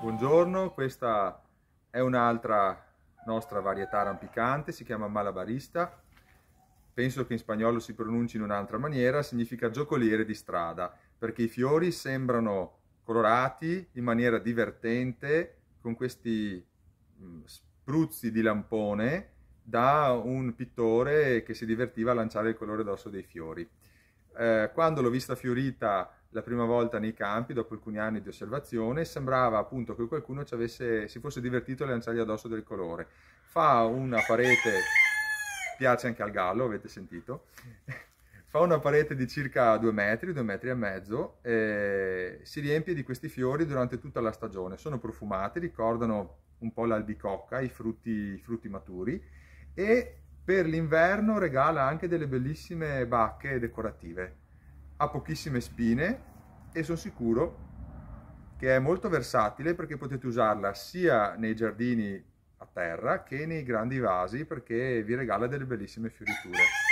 Buongiorno, questa è un'altra nostra varietà rampicante, si chiama Malabarista. Penso che in spagnolo si pronunci in un'altra maniera, significa giocoliere di strada, perché i fiori sembrano colorati in maniera divertente con questi mm, spruzzi di lampone da un pittore che si divertiva a lanciare il colore d'osso dei fiori. Eh, quando l'ho vista fiorita la prima volta nei campi dopo alcuni anni di osservazione sembrava appunto che qualcuno ci avesse, si fosse divertito a lanciargli addosso del colore. Fa una parete, piace anche al gallo, avete sentito, fa una parete di circa due metri, due metri e mezzo, e si riempie di questi fiori durante tutta la stagione. Sono profumati, ricordano un po' l'albicocca, i frutti, i frutti maturi e per l'inverno regala anche delle bellissime bacche decorative ha pochissime spine e sono sicuro che è molto versatile perché potete usarla sia nei giardini a terra che nei grandi vasi perché vi regala delle bellissime fioriture.